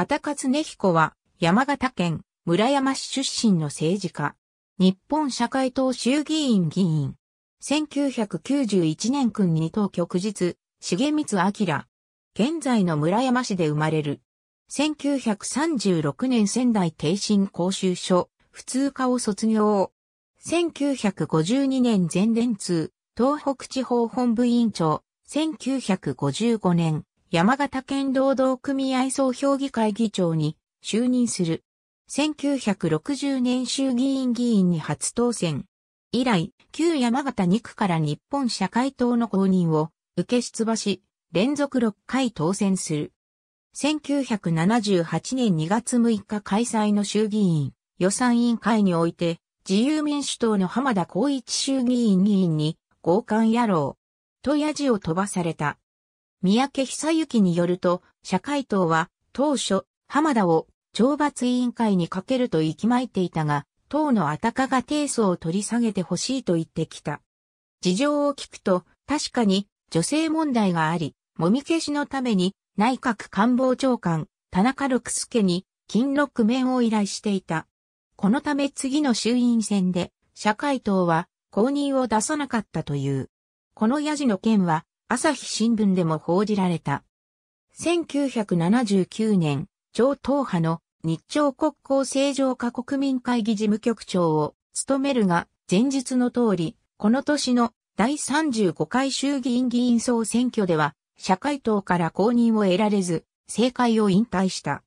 あたかつねひこは、山形県村山市出身の政治家。日本社会党衆議院議員。1991年君に当局日、重光明。現在の村山市で生まれる。1936年仙台帝身講習所、普通科を卒業。1952年全連通、東北地方本部委員長。1955年、山形県労働組合総評議会議長に就任する。1960年衆議院議員に初当選。以来、旧山形2区から日本社会党の公認を受け出馬し、連続6回当選する。1978年2月6日開催の衆議院予算委員会において、自由民主党の浜田光一衆議院議員に、強姦野郎、とやじを飛ばされた。三宅久幸によると、社会党は当初、浜田を懲罰委員会にかけると息巻いていたが、党のあたかが提訴を取り下げてほしいと言ってきた。事情を聞くと、確かに女性問題があり、もみ消しのために内閣官房長官、田中六助に金六面を依頼していた。このため次の衆院選で、社会党は公認を出さなかったという。このヤジの件は、朝日新聞でも報じられた。1979年、超党派の日朝国交正常化国民会議事務局長を務めるが、前日の通り、この年の第35回衆議院議員総選挙では、社会党から公認を得られず、政界を引退した。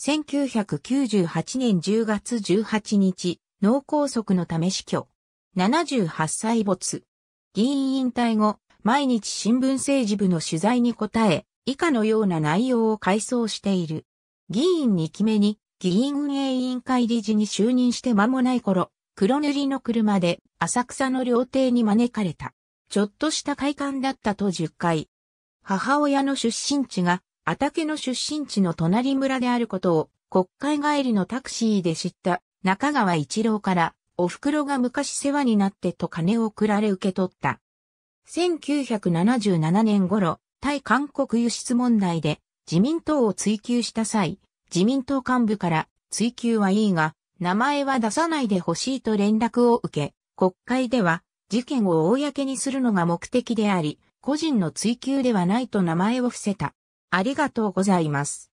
1998年10月18日、脳梗塞のため死去。78歳没。議員引退後、毎日新聞政治部の取材に答え、以下のような内容を回想している。議員2期目に、議員運営委員会理事に就任して間もない頃、黒塗りの車で浅草の料亭に招かれた。ちょっとした快感だったと10回。母親の出身地が、畑の出身地の隣村であることを、国会帰りのタクシーで知った中川一郎から、お袋が昔世話になってと金を送られ受け取った。1977年頃、対韓国輸出問題で自民党を追及した際、自民党幹部から追及はいいが、名前は出さないでほしいと連絡を受け、国会では事件を公にするのが目的であり、個人の追及ではないと名前を伏せた。ありがとうございます。